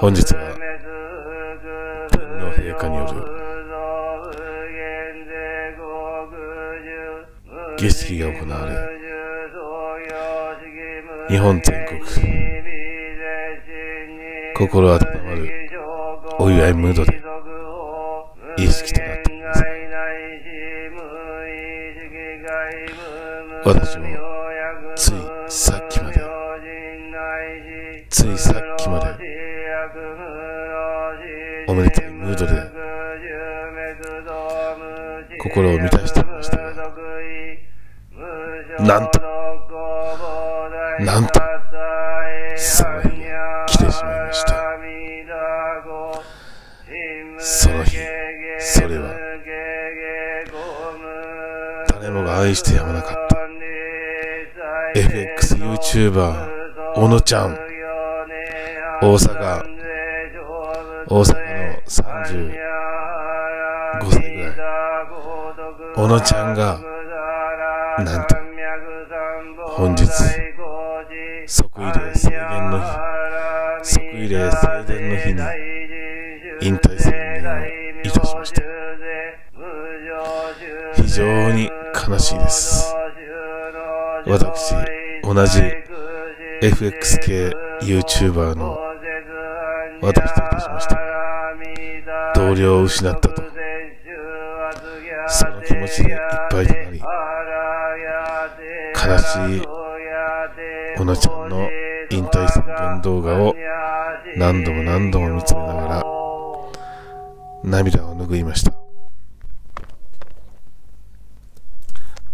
本日は天皇陛下による儀式が行われ日本全国心温まるお祝いムードで儀式となっています私もまでおめでたいムードで心を満たしていましたなんとなんとその日来てしまいましたその日それは誰もが愛してやまなかった FXYouTuber 小野ちゃん大阪、大阪の35歳ぐらい、小野ちゃんが、なんと、本日、即位礼制限の日、即位礼制限の日に、引退宣言をいたしました。非常に悲しいです。私、同じ FX 系 YouTuber の私といたしました同僚を失ったとその気持ちでいっぱいとなり悲しい小野ちゃんの引退宣言動画を何度も何度も見つめながら涙を拭いました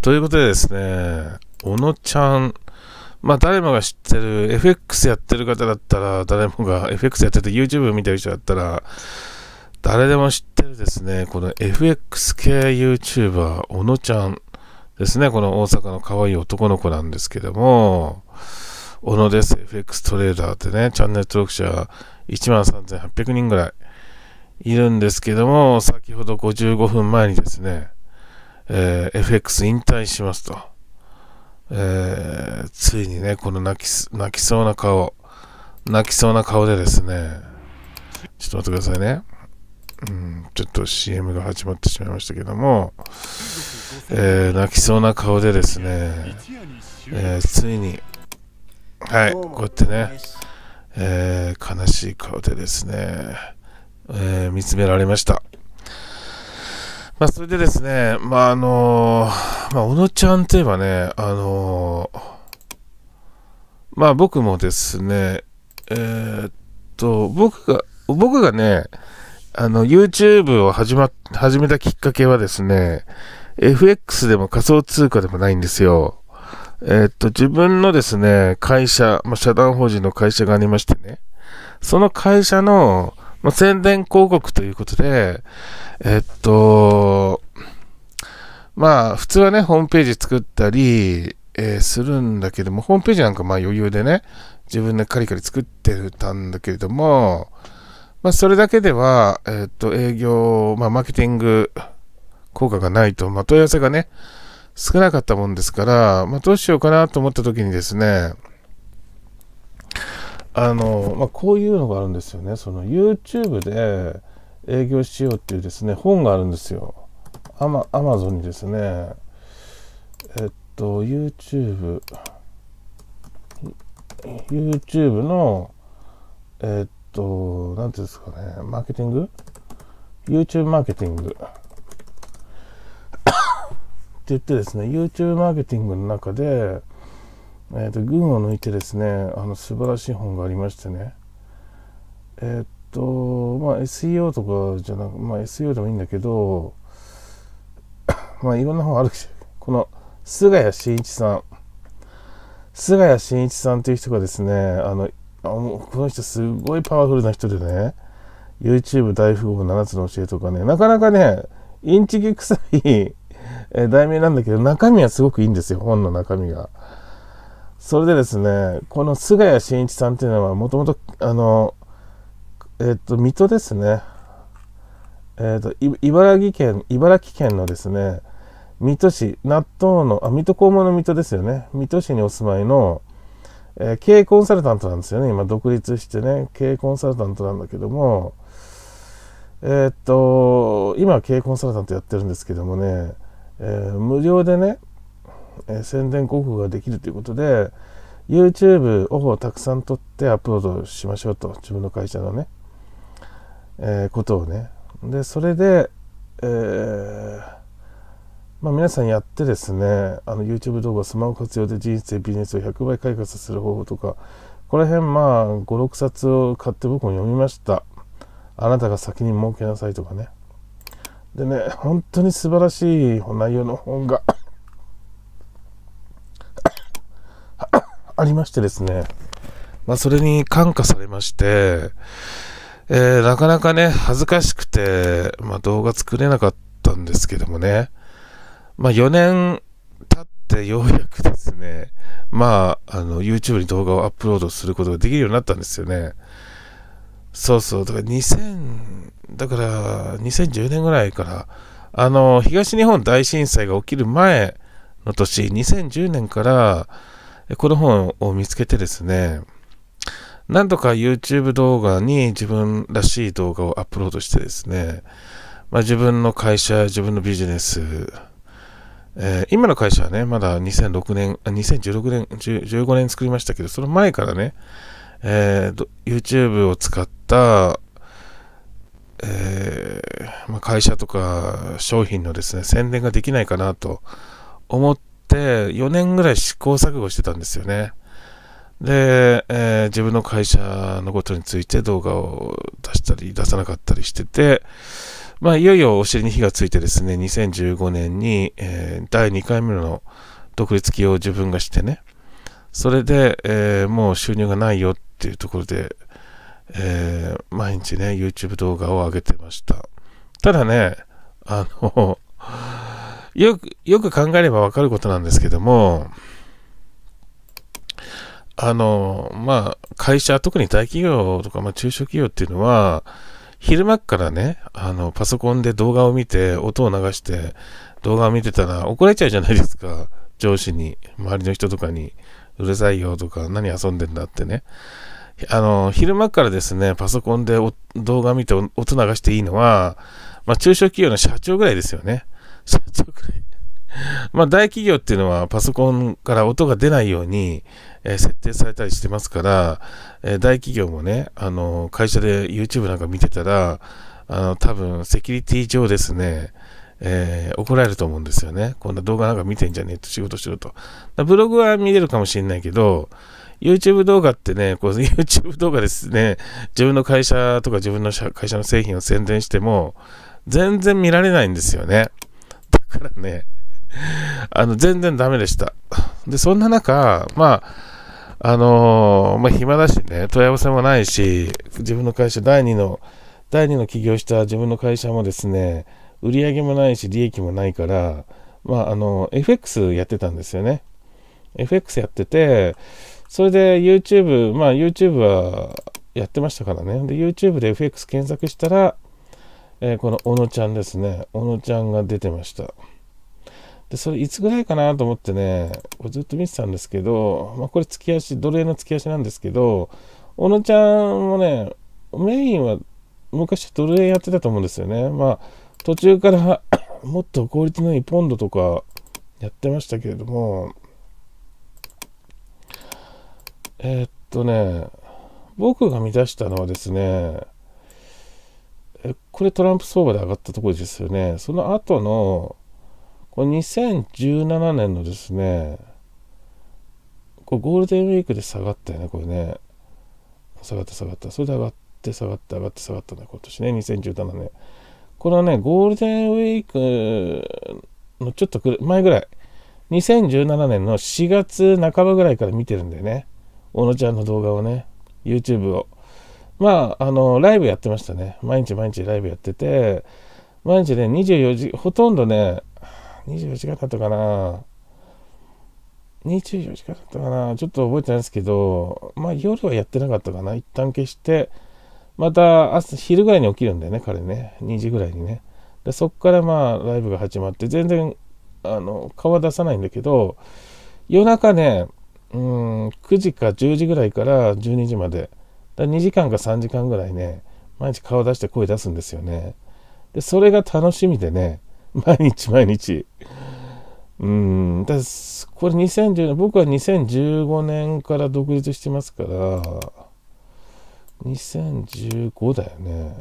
ということでですね小野ちゃんまあ誰もが知ってる FX やってる方だったら誰もが FX やってて YouTube 見てる人だったら誰でも知ってるですねこの FX 系 YouTuber 小野ちゃんですねこの大阪の可愛い男の子なんですけども小野です FX トレーダーってねチャンネル登録者1万3800人ぐらいいるんですけども先ほど55分前にですね、えー、FX 引退しますと。えー、ついにね、この泣き泣きそうな顔、泣きそうな顔でですね、ちょっと待ってくださいね。うん、ちょっと CM が始まってしまいましたけども、えー、泣きそうな顔でですね、えー、ついに、はい、こうやってね、えー、悲しい顔でですね、え見つめられました。まあ、それでですね、まあ、あのー、まあ、小野ちゃんといえばね、あのー、まあ、僕もですね、えー、っと、僕が、僕がね、あの、YouTube を始ま、始めたきっかけはですね、FX でも仮想通貨でもないんですよ。えっと、自分のですね、会社、まあ、社団法人の会社がありましてね、その会社の、まあ、宣伝広告ということで、えっと、まあ、普通はね、ホームページ作ったり、えー、するんだけども、ホームページなんかまあ余裕でね、自分でカリカリ作ってたんだけれども、まあ、それだけでは、えっと、営業、まあ、マーケティング効果がないと、まあ、問い合わせがね、少なかったもんですから、まあ、どうしようかなと思った時にですね、あの、まあ、こういうのがあるんですよね。その YouTube で営業しようっていうですね、本があるんですよ。アマ、アマゾンにですね。えっと、YouTube、YouTube の、えっと、なんていうんですかね、マーケティング ?YouTube マーケティング。って言ってですね、YouTube マーケティングの中で、えーと、群を抜いてですねあの素晴らしい本がありましてねえっ、ー、とまあ SEO とかじゃなくまあ SEO でもいいんだけどまあいろんな本あるけどこの菅谷真一さん菅谷真一さんという人がですねあのこの人すごいパワフルな人でね YouTube 大富豪7つの教えとかねなかなかねインチキ臭い題名なんだけど中身はすごくいいんですよ本の中身が。それでですね、この菅谷真一さんっていうのは、もともと、あの、えっ、と、水戸ですね。えっ、と、茨城県、茨城県のですね、水戸市、納豆の、あ、水戸黄門の水戸ですよね。水戸市にお住まいの、えー、経営コンサルタントなんですよね。今、独立してね、経営コンサルタントなんだけども、えっと、今経営コンサルタントやってるんですけどもね、えー、無料でね、え宣伝広告ができるということで YouTube をたくさん撮ってアップロードしましょうと自分の会社のね、えー、ことをねでそれで、えー、まあ、皆さんやってですねあの YouTube 動画スマホ活用で人生ビジネスを100倍開発する方法とかこの辺まあ56冊を買って僕も読みましたあなたが先に儲けなさいとかねでね本当に素晴らしい内容の本がありましてですね、まあ、それに感化されまして、えー、なかなかね、恥ずかしくて、まあ、動画作れなかったんですけどもね、まあ、4年経ってようやくですね、まあ、あの、YouTube に動画をアップロードすることができるようになったんですよね。そうそう、だから2000、だから2010年ぐらいから、あの、東日本大震災が起きる前の年、2010年から、この本を見つけてですね、何度か YouTube 動画に自分らしい動画をアップロードしてですね、まあ、自分の会社、自分のビジネス、えー、今の会社はね、まだ2006年、2016年、15年作りましたけど、その前からね、えー、YouTube を使った、えー、まあ、会社とか商品のですね、宣伝ができないかなと思って、て4年ぐらい試行錯誤してたんですよね。で、えー、自分の会社のことについて動画を出したり出さなかったりしてて、まあ、いよいよお尻に火がついてですね、2015年に、えー、第2回目の独立起業を自分がしてね、それで、えー、もう収入がないよっていうところで、えー、毎日ね、YouTube 動画を上げてました。ただね、あのよく、よく考えればわかることなんですけども、あの、まあ、会社、特に大企業とか、まあ、中小企業っていうのは、昼間からね、あの、パソコンで動画を見て、音を流して、動画を見てたら怒られちゃうじゃないですか。上司に、周りの人とかに、うるさいよとか、何遊んでんだってね。あの、昼間からですね、パソコンで動画見て音流していいのは、まあ、中小企業の社長ぐらいですよね。社長くらい。まあ、大企業っていうのはパソコンから音が出ないように、え設定されたりしてますから、え大企業もね、あの会社で YouTube なんか見てたら、あの多分セキュリティ上ですね、えー、怒られると思うんですよね。こんな動画なんか見てんじゃねえと仕事しろと。ブログは見れるかもしれないけど、YouTube 動画ってね、こ YouTube 動画ですね、自分の会社とか自分の会社の製品を宣伝しても、全然見られないんですよね。からね、あの、全然ダメでした。で、そんな中、まあ、あのー、まあ、暇だしね、問い合わせもないし、自分の会社、第2の、第2の起業した自分の会社もですね、売り上げもないし、利益もないから、まあ、あの、FX やってたんですよね。FX やってて、それで YouTube、まあ YouTube はやってましたからね。で、YouTube で FX 検索したら、えー、この小野ちゃんですね。小野ちゃんが出てました。で、それいつぐらいかなと思ってね、これずっと見てたんですけど、まあ、これ付き足、奴隷の付き足なんですけど、小野ちゃんもね、メインは昔奴隷やってたと思うんですよね。まあ、途中から もっと効率のいいポンドとかやってましたけれども、えー、っとね、僕が満たしたのはですね、これトランプ相場で上がったところですよね。その後の、これ2017年のですね、これゴールデンウィークで下がったよね、これね。下がった下がった。それで上がって下がって上がって下がったね、今年ね、2017年。これはね、ゴールデンウィークのちょっと前ぐらい、2017年の4月半ばぐらいから見てるんだよね。小野ちゃんの動画をね、YouTube を。まあ、あの、ライブやってましたね。毎日毎日ライブやってて、毎日ね、24時、ほとんどね、24時間だったかな。24時間だったかな。ちょっと覚えてないですけど、まあ、夜はやってなかったかな。一旦消して、また朝、昼ぐらいに起きるんだよね、彼ね。2時ぐらいにね。で、そこからまあ、ライブが始まって、全然、あの、顔は出さないんだけど、夜中ね、うん、9時か10時ぐらいから12時まで、だ2時間か3時間ぐらいね、毎日顔出して声出すんですよね。で、それが楽しみでね、毎日毎日。うん、だこれ2010年、僕は2015年から独立してますから、2015だよね。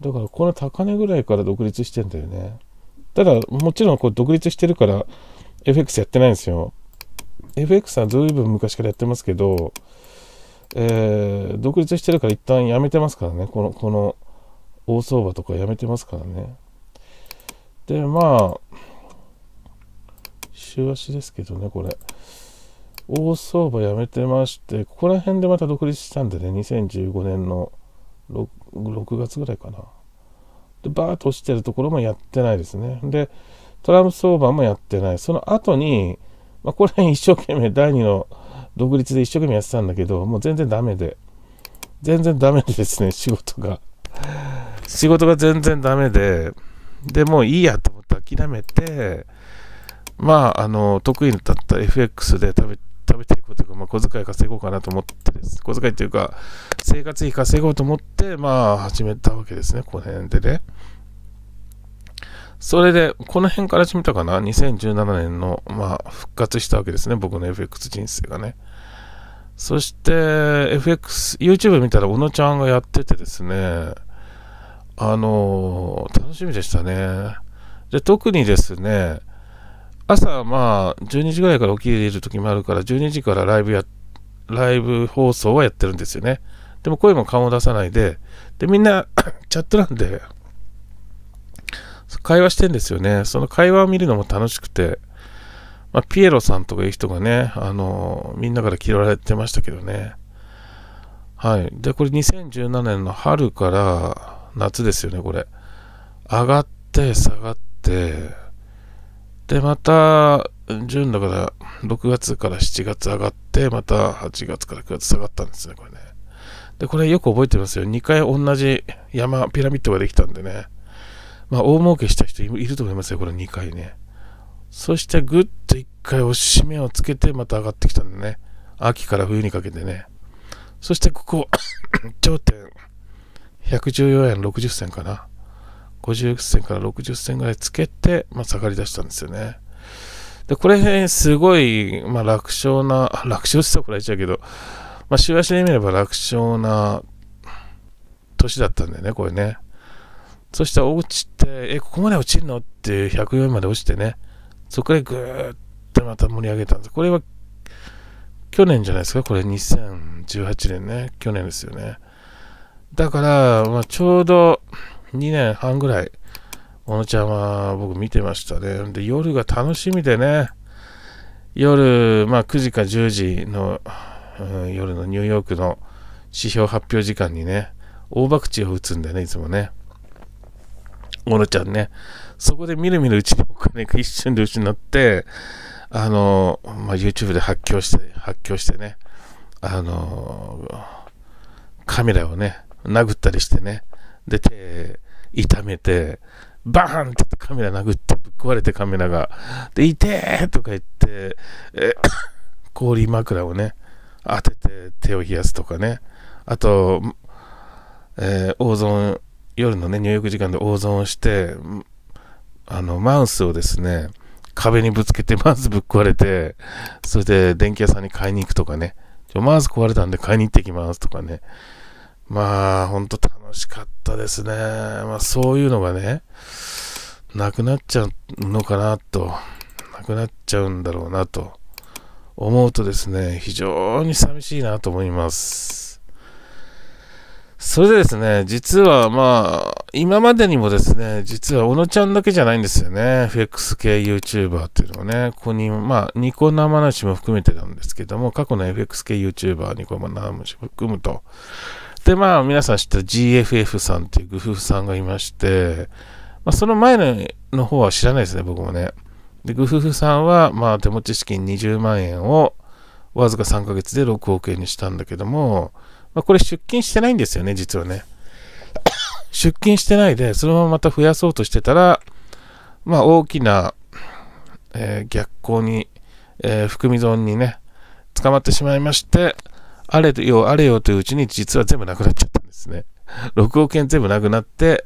だからこの高値ぐらいから独立してんだよね。ただ、もちろんこれ独立してるから FX やってないんですよ。FX はずいぶん昔からやってますけど、えー、独立してるから一旦やめてますからね、この、この、大相場とかやめてますからね。で、まあ、週足ですけどね、これ。大相場やめてまして、ここら辺でまた独立したんでね、2015年の 6, 6月ぐらいかな。で、バーッと落ちてるところもやってないですね。で、トランプ相場もやってない。その後に、まあ、これ一生懸命第2の独立で一生懸命やってたんだけど、もう全然ダメで、全然ダメでですね、仕事が。仕事が全然ダメで、でもういいやと思って諦めて、まあ、あの、得意だった FX で食べ食べていこうというか、まあ、小遣い稼ごうかなと思ってです。小遣いというか、生活費稼ごうと思って、まあ、始めたわけですね、この辺でね。それで、この辺から始めたかな、2017年の、まあ、復活したわけですね、僕の FX 人生がね。そして、FX、YouTube 見たら、小野ちゃんがやっててですね、あのー、楽しみでしたね。で、特にですね、朝、まあ、12時ぐらいから起きれる時もあるから、12時からライブや、ライブ放送はやってるんですよね。でも声も顔を出さないで、で、みんな チャットなんで、会話してんですよね。その会話を見るのも楽しくて、まあ、ピエロさんとかいう人がね、あの、みんなから嫌われてましたけどね。はい。で、これ2017年の春から夏ですよね、これ。上がって下がって、で、また、順だから6月から7月上がって、また8月から9月下がったんですね、これね。で、これよく覚えてますよ。2回同じ山、ピラミッドができたんでね。まあ、大儲けした人いると思いますよ、これ2回ね。そしてぐっと1回押し目をつけてまた上がってきたんでね。秋から冬にかけてね。そしてここ 頂点、114円60銭かな。50銭から60銭ぐらいつけて、まあ、下がり出したんですよね。で、これ、すごい、まあ、楽勝な、楽勝ってくらいちゃうけど、まあ、週足で見れば楽勝な年だったんだよね、これね。そしたら落ちて、え、ここまで落ちるのって104まで落ちてね、そこからぐーってまた盛り上げたんです。これは去年じゃないですか、これ2018年ね、去年ですよね。だから、まあ、ちょうど2年半ぐらい、小野ちゃんは僕見てましたね。で、夜が楽しみでね、夜、まあ、9時か10時の、うん、夜のニューヨークの指標発表時間にね、大爆地を打つんでね、いつもね。モノちゃんね。そこでみるみるうちにお金が一瞬で失って、あの、まあ、YouTube で発狂して、発狂してね、あの、カメラをね、殴ったりしてね、で、手、痛めて、バーンってカメラ殴って、ぶっ壊れてカメラが、で、痛えとか言って、え 氷枕をね、当てて手を冷やすとかね、あと、えー、オーゾン夜のね、入浴時間で大損をして、あの、マウスをですね、壁にぶつけてマウスぶっ壊れて、それで電気屋さんに買いに行くとかね、ちょマウス壊れたんで買いに行ってきますとかね。まあ、ほんと楽しかったですね。まあ、そういうのがね、なくなっちゃうのかなと、なくなっちゃうんだろうなと思うとですね、非常に寂しいなと思います。それでですね、実はまあ、今までにもですね、実は小野ちゃんだけじゃないんですよね。FX 系 YouTuber っていうのはね、ここに、まあ、ニコ生主も含めてなんですけども、過去の FX 系 YouTuber、ニコ生主も含むと。で、まあ、皆さん知った GFF さんっていうグフフさんがいまして、まあ、その前のの方は知らないですね、僕もね。で、グフフさんは、まあ、手持ち資金20万円を、わずか3ヶ月で6億円にしたんだけども、まあ、これ出勤してないんですよね、実はね。出勤してないで、そのまままた増やそうとしてたら、まあ、大きな、えー、逆光に、えー、含み損にね、捕まってしまいまして、あれよあれよといううちに実は全部なくなっちゃったんですね。6億円全部なくなって、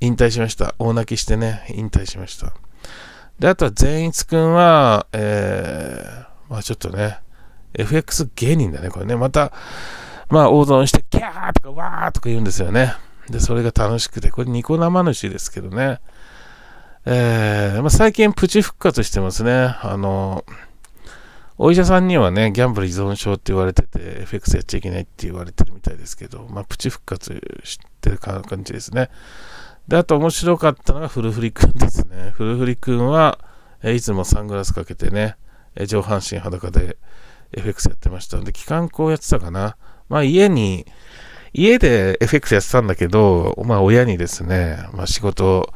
引退しました。大泣きしてね、引退しました。で、あとは善逸くんは、えー、まあちょっとね、FX 芸人だね、これね。また、まあ、大損して、キャーとか、わーとか言うんですよね。で、それが楽しくて、これニコ生主ですけどね。えー、まあ、最近プチ復活してますね。あの、お医者さんにはね、ギャンブル依存症って言われてて、FX やっちゃいけないって言われてるみたいですけど、まあ、プチ復活してる感じですね。で、あと面白かったのがフルフリ君ですね。フルフリ君は、えいつもサングラスかけてね、え上半身裸で FX やってましたので、機関校やってたかな。まあ家に、家で FX やってたんだけど、まあ親にですね、まあ仕事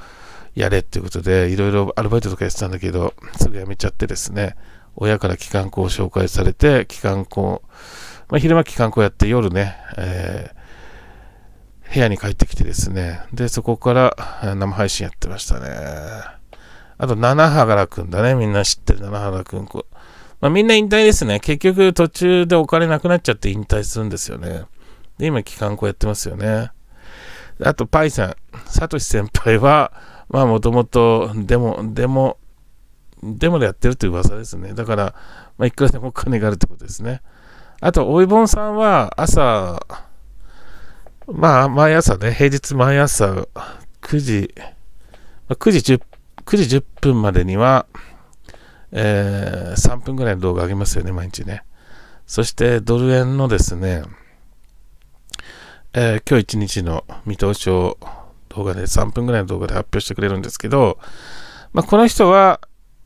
やれっていうことで、いろいろアルバイトとかやってたんだけど、すぐ辞めちゃってですね、親から機関校を紹介されて、機関校、まあ昼間機関校やって夜ね、えー、部屋に帰ってきてですね、で、そこから生配信やってましたね。あと、七原くんだね、みんな知ってる七原くん。まあ、みんな引退ですね。結局途中でお金なくなっちゃって引退するんですよね。で、今、機関校やってますよね。あと、パイさん、サトシ先輩は、まあ、もともと、でも、でも、デモでやってるって噂ですね。だから、まあ、いくらでもお金があるってことですね。あと、おいぼんさんは朝、まあ、毎朝ね、平日毎朝9時、9時10、9時10分までには、えー、3分ぐらいの動画上げますよね、毎日ね。そしてドル円のですね、えー、今日1日の見通しを動画で3分ぐらいの動画で発表してくれるんですけど、まあ、この人は、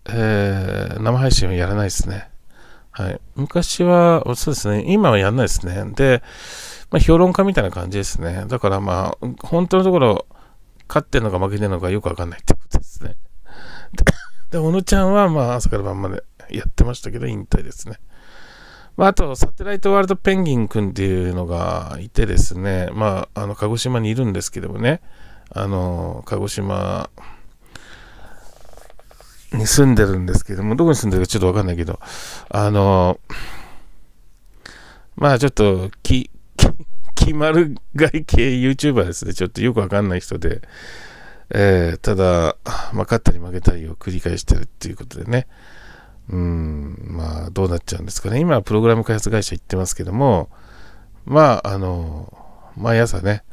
えー、生配信をやらないですね。はい、昔は、そうですね、今はやらないですね。で、まあ、評論家みたいな感じですね。だからまあ、本当のところ、勝ってんのか負けてんのかよくわかんないってことですね。で、小野ちゃんは、まあ、朝から晩までやってましたけど、引退ですね。まあ、あと、サテライトワールドペンギン君っていうのがいてですね、まあ、あの、鹿児島にいるんですけどもね、あの、鹿児島に住んでるんですけども、どこに住んでるかちょっとわかんないけど、あの、まあ、ちょっと、き、き、まる外系 YouTuber ですね、ちょっとよくわかんない人で、えー、ただ、まあ、勝ったり負けたりを繰り返してるっていうことでね、うん、まあ、どうなっちゃうんですかね。今、プログラム開発会社行ってますけども、まあ、あの、毎朝ね、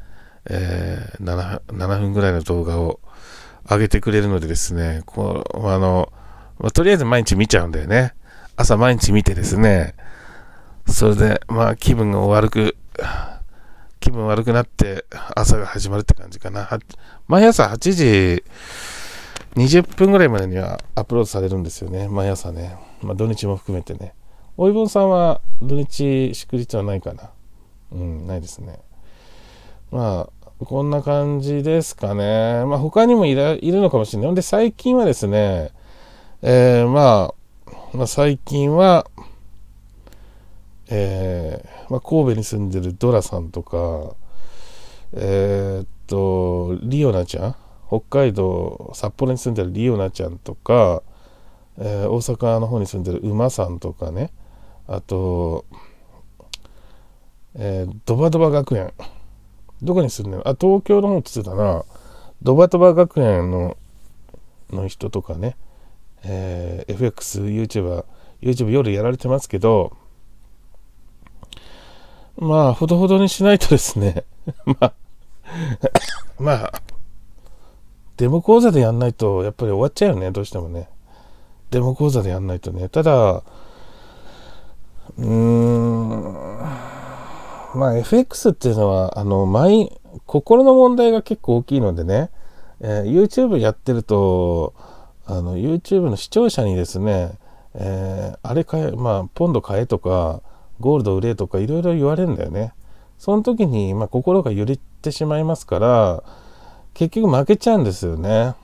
えー、7, 7分ぐらいの動画を上げてくれるのでですね、こうあの、まあ、とりあえず毎日見ちゃうんだよね。朝毎日見てですね、それで、まあ、気分が悪く気分悪くなって朝が始まるって感じかな。毎朝8時20分ぐらいまでにはアップロードされるんですよね。毎朝ね。まあ、土日も含めてね。おいぼんさんは土日祝日はないかな。うん、ないですね。まあ、こんな感じですかね。まあ、他にもいるのかもしれない。ほんで、最近はですね、えー、まあ、まあ、最近は、えー、まあ、神戸に住んでるドラさんとか、えー、っと、リオナちゃん、北海道、札幌に住んでるリオナちゃんとか、えー、大阪の方に住んでる馬さんとかね、あと、えー、ドバドバ学園。どこに住んでるのあ、東京の方って言ってたな。ドバドバ学園のの人とかね、えー、FX、YouTuber、YouTube 夜やられてますけど、まあ、ほどほどにしないとですね、まあ、まあ、デモ講座でやんないと、やっぱり終わっちゃうよね、どうしてもね。デモ講座でやんないとね。ただ、うーん、まあ FX っていうのは、あの、毎、心の問題が結構大きいのでね、えー、YouTube やってると、あの、YouTube の視聴者にですね、えー、あれ買え、まあ、ポンド買えとか、ゴールド売れとかいろいろ言われるんだよね。その時に、まあ、心が揺れてしまいますから、結局負けちゃうんですよね。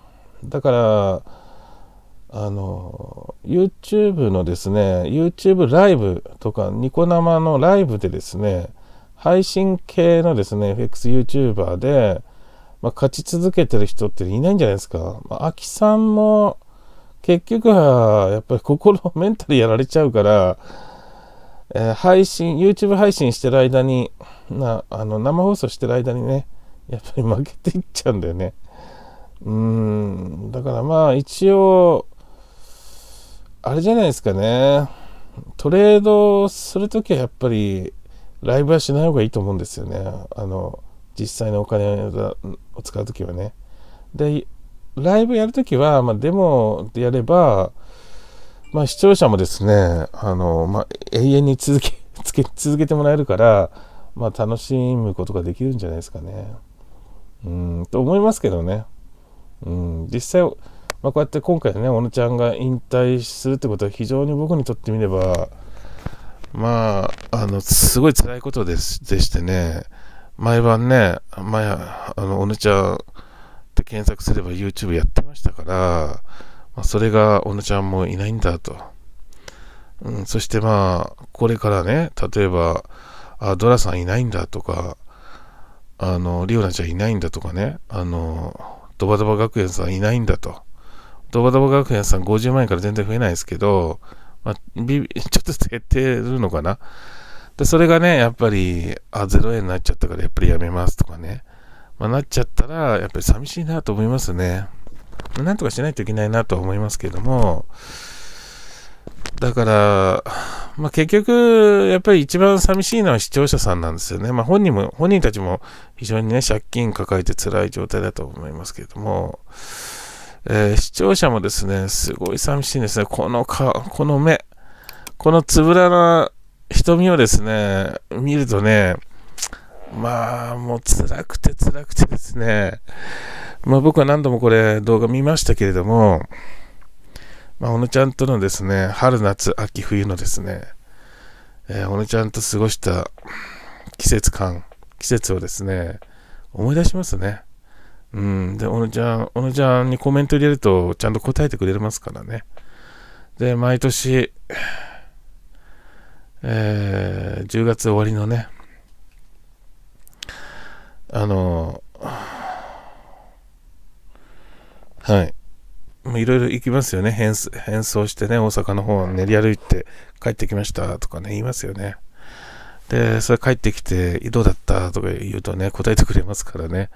だから、あの、YouTube のですね、YouTube ライブとか、ニコ生のライブでですね、配信系のですね、FXYouTuber で、まあ、勝ち続けてる人っていないんじゃないですか。まあ、秋さんも、結局は、やっぱり心、メンタルやられちゃうから、えー、配信、YouTube 配信してる間に、なあの生放送してる間にね、やっぱり負けていっちゃうんだよね。うん、だからまあ一応、あれじゃないですかね。トレードするときはやっぱりライブはしない方がいいと思うんですよね。あの、実際のお金を使うときはね。で、ライブやるときは、まあ、デモでやれば、まあ、視聴者もですね、あのまあ、永遠に続け つけ続けてもらえるから、まあ、楽しむことができるんじゃないですかね。うんと思いますけどね。うん、実際、まあ、こうやって今回ね、小野ちゃんが引退するってことは非常に僕にとってみれば、まあ、あの、すごい辛いことですでしてね、毎晩ね、前、あの、小野ちゃんって検索すれば YouTube やってましたから、まあ、それが小野ちゃんもいないんだと。うん、そしてまあ、これからね、例えば、あ、ドラさんいないんだとか、あの、リオナちゃんいないんだとかね、あの、ドバドバ学園さんいないんだと。ドバドバ学園さん50万円から全然増えないですけど、まあ、ちょっと減ってるのかな。で、それがね、やっぱり、あ、0円になっちゃったからやっぱりやめますとかね。まあ、なっちゃったら、やっぱり寂しいなと思いますね。なんとかしないといけないなとは思いますけども、だから、まあ、結局、やっぱり一番寂しいのは視聴者さんなんですよね。まあ、本人も、本人たちも非常にね、借金抱えて辛い状態だと思いますけれども、えー、視聴者もですね、すごい寂しいんですね。この顔、この目、このつぶらな瞳をですね、見るとね、まあ、もう辛くて辛くてですね、まあ僕は何度もこれ動画見ましたけれども、まあ、小野ちゃんとのですね、春夏秋冬のですね、えー、小野ちゃんと過ごした季節感、季節をですね、思い出しますね。うん、で、小野ちゃん、小野ちゃんにコメント入れると、ちゃんと答えてくれますからね。で、毎年、えー、10月終わりのね、あのはいいろいろ行きますよね変変装してね大阪の方を練り歩いて帰ってきましたとかね言いますよねでそれ帰ってきてどうだったとか言うとね答えてくれますからね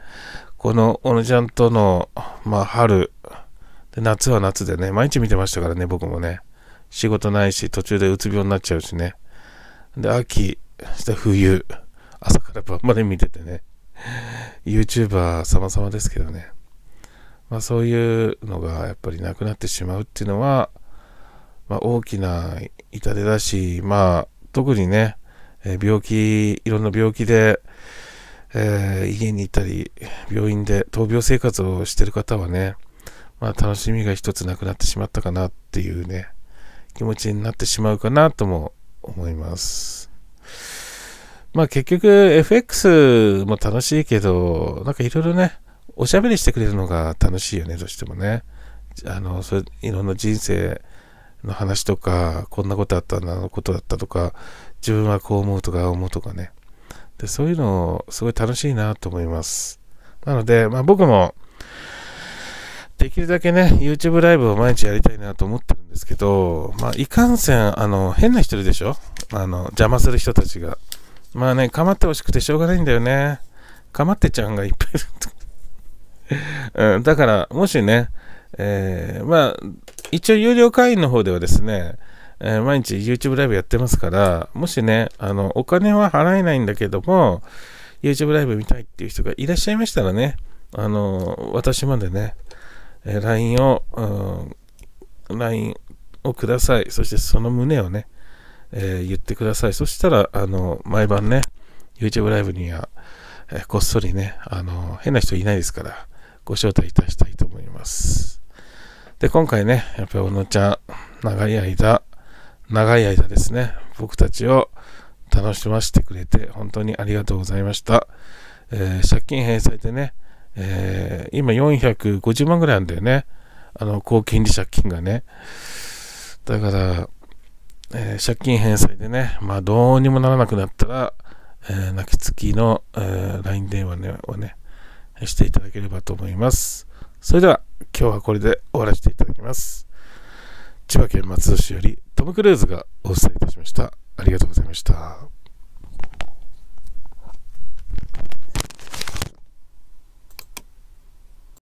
この小野ちゃんとの、まあ、春で夏は夏でね毎日見てましたからね僕もね仕事ないし途中でうつ病になっちゃうしねで秋そして冬朝から晩まで見ててね YouTuber 様々ですけどね。まあそういうのがやっぱりなくなってしまうっていうのは、まあ、大きな痛手だし、まあ特にね、え病気、いろんな病気で、えー、家にいたり、病院で闘病生活をしてる方はね、まあ、楽しみが一つなくなってしまったかなっていうね、気持ちになってしまうかなとも思います。まあ結局 FX も楽しいけど、なんかいろいろね、おしゃべりしてくれるのが楽しいよね、どうしてもね。あの、それいろんな人生の話とか、こんなことあったな、あのことだったとか、自分はこう思うとか、思うとかね。で、そういうの、すごい楽しいなと思います。なので、まあ僕も、できるだけね、YouTube ライブを毎日やりたいなと思ってるんですけど、まあ、いかんせん、あの、変な人いるでしょあの、邪魔する人たちが。まあね、構ってほしくてしょうがないんだよね。構ってちゃんがいっぱいいるうん。だから、もしね、えー、まあ、一応有料会員の方ではですね、えー、毎日 YouTube ライブやってますから、もしね、あの、お金は払えないんだけども、YouTube ライブ見たいっていう人がいらっしゃいましたらね、あの、私までね、えー、LINE を、うん、LINE をください。そしてその旨をね、えー、言ってください。そしたら、あの、毎晩ね、YouTube ライブには、えー、こっそりね、あの、変な人いないですから、ご招待いたしたいと思います。で、今回ね、やっぱり小野ちゃん、長い間、長い間ですね、僕たちを楽しませてくれて、本当にありがとうございました。えー、借金返済でね、えー、今450万ぐらいなんだよね。あの、高金利借金がね。だから、えー、借金返済でね、まあ、どうにもならなくなったら、えー、泣きつきの、えー、LINE 電話、ね、をね、していただければと思います。それでは、今日はこれで終わらせていただきます。千葉県松戸市よりトム・クルーズがお伝えいたしました。ありがとうございました。